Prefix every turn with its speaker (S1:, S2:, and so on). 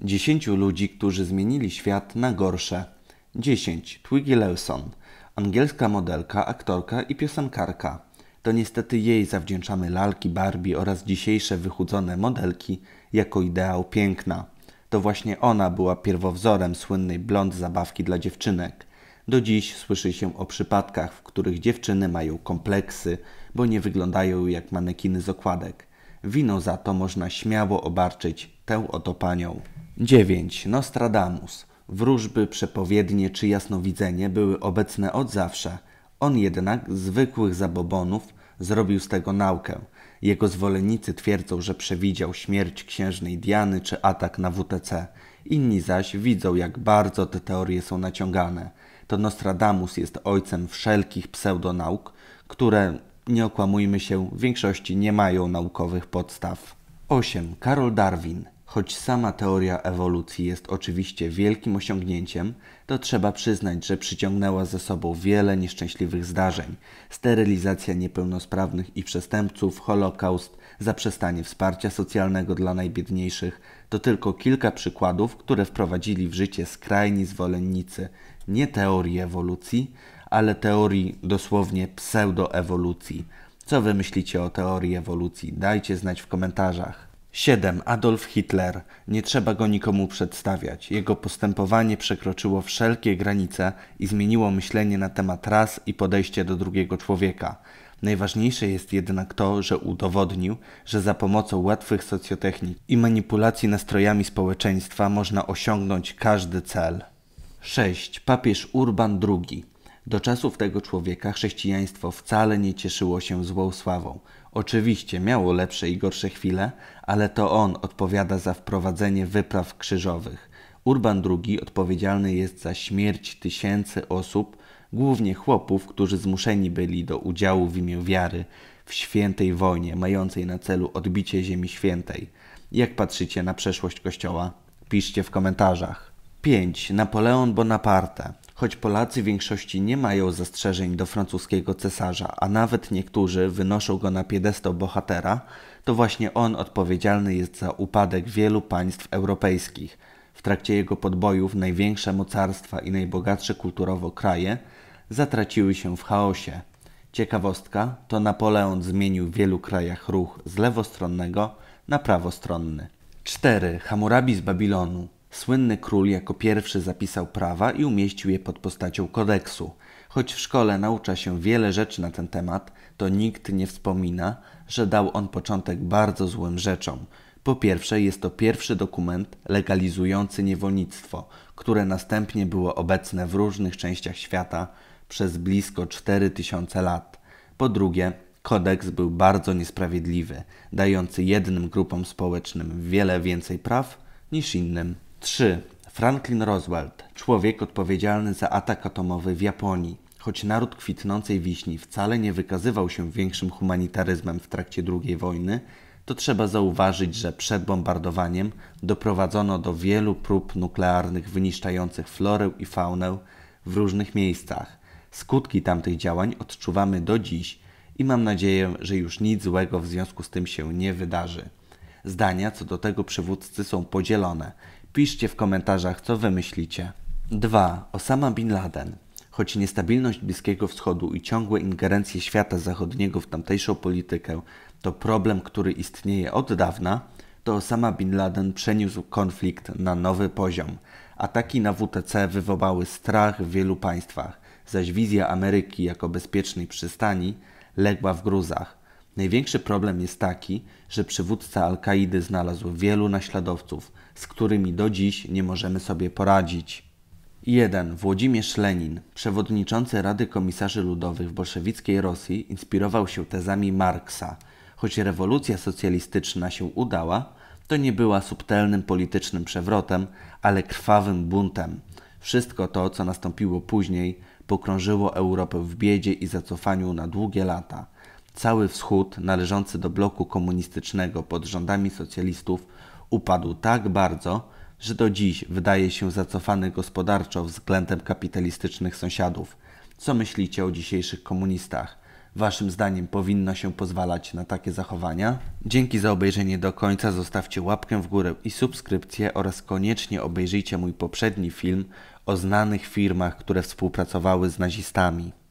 S1: Dziesięciu ludzi, którzy zmienili świat na gorsze. 10. Twiggy Lawson, angielska modelka, aktorka i piosenkarka. To niestety jej zawdzięczamy lalki Barbie oraz dzisiejsze wychudzone modelki jako ideał piękna. To właśnie ona była pierwowzorem słynnej blond zabawki dla dziewczynek. Do dziś słyszy się o przypadkach, w których dziewczyny mają kompleksy, bo nie wyglądają jak manekiny z okładek. Winą za to można śmiało obarczyć tę oto panią. 9. Nostradamus. Wróżby, przepowiednie czy jasnowidzenie były obecne od zawsze. On jednak, zwykłych zabobonów, zrobił z tego naukę. Jego zwolennicy twierdzą, że przewidział śmierć księżnej Diany czy atak na WTC. Inni zaś widzą, jak bardzo te teorie są naciągane. To Nostradamus jest ojcem wszelkich pseudonauk, które, nie okłamujmy się, w większości nie mają naukowych podstaw. 8. Karol Darwin Choć sama teoria ewolucji jest oczywiście wielkim osiągnięciem, to trzeba przyznać, że przyciągnęła ze sobą wiele nieszczęśliwych zdarzeń: sterylizacja niepełnosprawnych i przestępców, Holokaust, zaprzestanie wsparcia socjalnego dla najbiedniejszych to tylko kilka przykładów, które wprowadzili w życie skrajni zwolennicy nie teorii ewolucji, ale teorii dosłownie pseudoewolucji. Co wy myślicie o teorii ewolucji? Dajcie znać w komentarzach. 7. Adolf Hitler. Nie trzeba go nikomu przedstawiać. Jego postępowanie przekroczyło wszelkie granice i zmieniło myślenie na temat ras i podejście do drugiego człowieka. Najważniejsze jest jednak to, że udowodnił, że za pomocą łatwych socjotechnik i manipulacji nastrojami społeczeństwa można osiągnąć każdy cel. 6. Papież Urban II do czasów tego człowieka chrześcijaństwo wcale nie cieszyło się złą sławą. Oczywiście miało lepsze i gorsze chwile, ale to on odpowiada za wprowadzenie wypraw krzyżowych. Urban II odpowiedzialny jest za śmierć tysięcy osób, głównie chłopów, którzy zmuszeni byli do udziału w imię wiary w świętej wojnie mającej na celu odbicie Ziemi Świętej. Jak patrzycie na przeszłość Kościoła? Piszcie w komentarzach. 5. Napoleon Bonaparte. Choć Polacy w większości nie mają zastrzeżeń do francuskiego cesarza, a nawet niektórzy wynoszą go na piedestał bohatera, to właśnie on odpowiedzialny jest za upadek wielu państw europejskich. W trakcie jego podbojów największe mocarstwa i najbogatsze kulturowo kraje zatraciły się w chaosie. Ciekawostka to Napoleon zmienił w wielu krajach ruch z lewostronnego na prawostronny. 4. Hammurabi z Babilonu Słynny król jako pierwszy zapisał prawa i umieścił je pod postacią kodeksu. Choć w szkole naucza się wiele rzeczy na ten temat, to nikt nie wspomina, że dał on początek bardzo złym rzeczom. Po pierwsze, jest to pierwszy dokument legalizujący niewolnictwo, które następnie było obecne w różnych częściach świata przez blisko 4000 lat. Po drugie, kodeks był bardzo niesprawiedliwy, dający jednym grupom społecznym wiele więcej praw niż innym. 3. Franklin Roosevelt, człowiek odpowiedzialny za atak atomowy w Japonii. Choć naród kwitnącej wiśni wcale nie wykazywał się większym humanitaryzmem w trakcie II wojny, to trzeba zauważyć, że przed bombardowaniem doprowadzono do wielu prób nuklearnych wyniszczających florę i faunę w różnych miejscach. Skutki tamtych działań odczuwamy do dziś i mam nadzieję, że już nic złego w związku z tym się nie wydarzy. Zdania co do tego przywódcy są podzielone. Piszcie w komentarzach, co wymyślicie. 2. Osama Bin Laden. Choć niestabilność Bliskiego Wschodu i ciągłe ingerencje świata zachodniego w tamtejszą politykę to problem, który istnieje od dawna, to Osama Bin Laden przeniósł konflikt na nowy poziom. Ataki na WTC wywołały strach w wielu państwach, zaś wizja Ameryki jako bezpiecznej przystani legła w gruzach. Największy problem jest taki, że przywódca Al-Kaidy znalazł wielu naśladowców, z którymi do dziś nie możemy sobie poradzić. 1. Włodzimierz Lenin, przewodniczący Rady Komisarzy Ludowych w bolszewickiej Rosji, inspirował się tezami Marksa. Choć rewolucja socjalistyczna się udała, to nie była subtelnym politycznym przewrotem, ale krwawym buntem. Wszystko to, co nastąpiło później, pokrążyło Europę w biedzie i zacofaniu na długie lata. Cały wschód należący do bloku komunistycznego pod rządami socjalistów upadł tak bardzo, że do dziś wydaje się zacofany gospodarczo względem kapitalistycznych sąsiadów. Co myślicie o dzisiejszych komunistach? Waszym zdaniem powinno się pozwalać na takie zachowania? Dzięki za obejrzenie do końca. Zostawcie łapkę w górę i subskrypcję oraz koniecznie obejrzyjcie mój poprzedni film o znanych firmach, które współpracowały z nazistami.